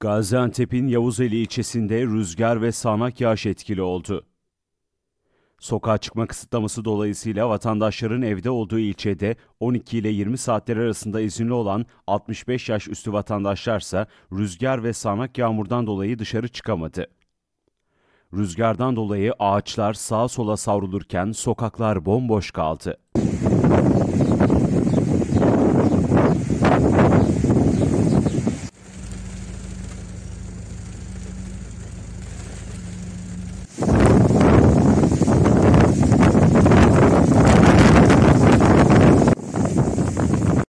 Gaziantep'in Yavuzeli ilçesinde rüzgar ve sağanak yağış etkili oldu. Sokağa çıkma kısıtlaması dolayısıyla vatandaşların evde olduğu ilçede 12 ile 20 saatler arasında izinli olan 65 yaş üstü vatandaşlarsa rüzgar ve sağanak yağmurdan dolayı dışarı çıkamadı. Rüzgardan dolayı ağaçlar sağa sola savrulurken sokaklar bomboş kaldı.